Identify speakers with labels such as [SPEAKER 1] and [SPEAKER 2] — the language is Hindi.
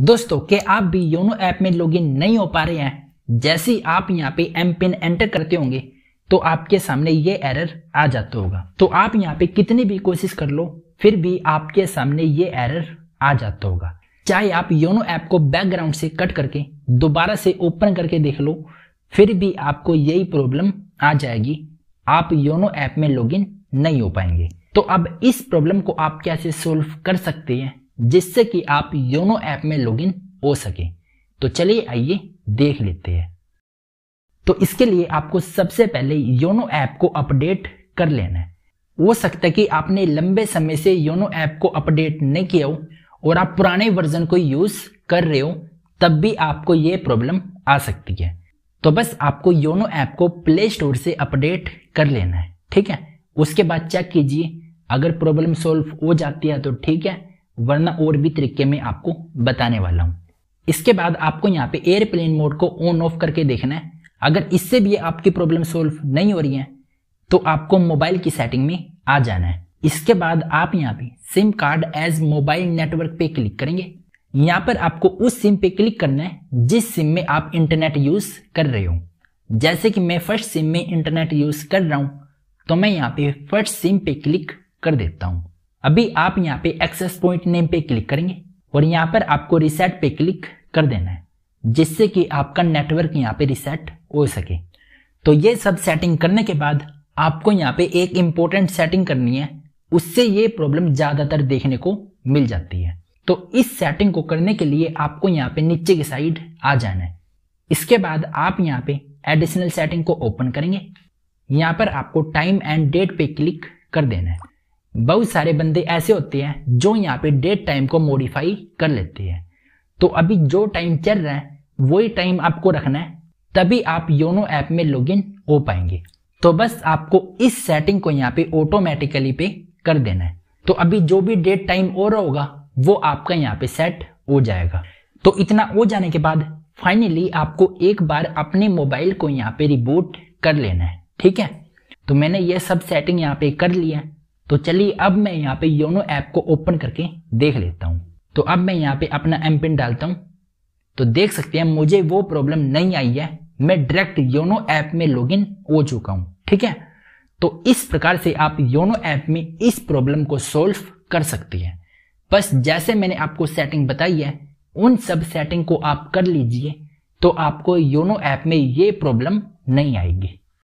[SPEAKER 1] दोस्तों के आप भी योनो ऐप में लॉगिन नहीं हो पा रहे हैं जैसे ही आप यहाँ पे एम पिन एंटर करते होंगे तो आपके सामने ये एरर आ जाता होगा तो आप यहाँ पे कितनी भी कोशिश कर लो फिर भी आपके सामने ये एरर आ जाता होगा चाहे आप योनो ऐप को बैकग्राउंड से कट करके दोबारा से ओपन करके देख लो फिर भी आपको यही प्रॉब्लम आ जाएगी आप योनो ऐप में लॉगिन नहीं हो पाएंगे तो अब इस प्रॉब्लम को आप कैसे सोल्व कर सकते हैं जिससे कि आप योनो ऐप में लॉगिन हो सके तो चलिए आइए देख लेते हैं तो इसके लिए आपको सबसे पहले योनो ऐप को अपडेट कर लेना है हो सकता है कि आपने लंबे समय से योनो ऐप को अपडेट नहीं किया हो और आप पुराने वर्जन को यूज कर रहे हो तब भी आपको ये प्रॉब्लम आ सकती है तो बस आपको योनो ऐप को प्ले स्टोर से अपडेट कर लेना है ठीक है उसके बाद चेक कीजिए अगर प्रॉब्लम सॉल्व हो जाती है तो ठीक है वरना और भी तरीके में आपको बताने वाला हूं इसके बाद आपको यहाँ पे एयरप्लेन मोड को ऑन ऑफ करके देखना है अगर इससे भी आपकी प्रॉब्लम सोल्व नहीं हो रही है तो आपको मोबाइल की सेटिंग में आ जाना है इसके बाद आप यहाँ पे SIM card as mobile network पे क्लिक करेंगे यहाँ पर आपको उस सिम पे क्लिक करना है जिस सिम में आप इंटरनेट यूज कर रहे हो जैसे कि मैं फर्स्ट सिम में इंटरनेट यूज कर रहा हूं तो मैं यहाँ पे फर्स्ट सिम पे क्लिक कर देता हूं अभी आप यहाँ पे एक्सेस पॉइंट नेम पे क्लिक करेंगे और यहाँ पर आपको रिसेट पे क्लिक कर देना है जिससे कि आपका नेटवर्क यहाँ पे रिसेट हो सके तो ये सब सेटिंग करने के बाद आपको यहाँ पे एक इम्पोर्टेंट सेटिंग करनी है उससे ये प्रॉब्लम ज़्यादातर देखने को मिल जाती है तो इस सेटिंग को करने के लिए आपको यहाँ पे नीचे की साइड आ जाना है इसके बाद आप यहाँ पे एडिशनल सेटिंग को ओपन करेंगे यहाँ पर आपको टाइम एंड डेट पे क्लिक कर देना है बहुत सारे बंदे ऐसे होते हैं जो यहाँ पे डेट टाइम को मॉडिफाई कर लेते हैं तो अभी जो टाइम चल रहा है वही टाइम आपको रखना है तभी आप योनो ऐप में लॉगिन हो पाएंगे तो बस आपको इस सेटिंग को यहाँ पे ऑटोमेटिकली पे कर देना है तो अभी जो भी डेट टाइम और होगा वो आपका यहाँ पे सेट हो जाएगा तो इतना हो जाने के बाद फाइनली आपको एक बार अपने मोबाइल को यहाँ पे रिबूट कर लेना है ठीक है तो मैंने ये सब सेटिंग यहाँ पे कर लिया है तो चलिए अब मैं यहाँ पे योनो ऐप को ओपन करके देख लेता हूँ तो अब मैं यहाँ पे अपना एम पिन डालता हूँ तो देख सकते हैं मुझे वो प्रॉब्लम नहीं आई है मैं डायरेक्ट योनो ऐप में लॉगिन हो चुका हूँ ठीक है तो इस प्रकार से आप योनो ऐप में इस प्रॉब्लम को सोल्व कर सकते हैं बस जैसे मैंने आपको सेटिंग बताई है उन सब सेटिंग को आप कर लीजिए तो आपको योनो ऐप में ये प्रॉब्लम नहीं आएगी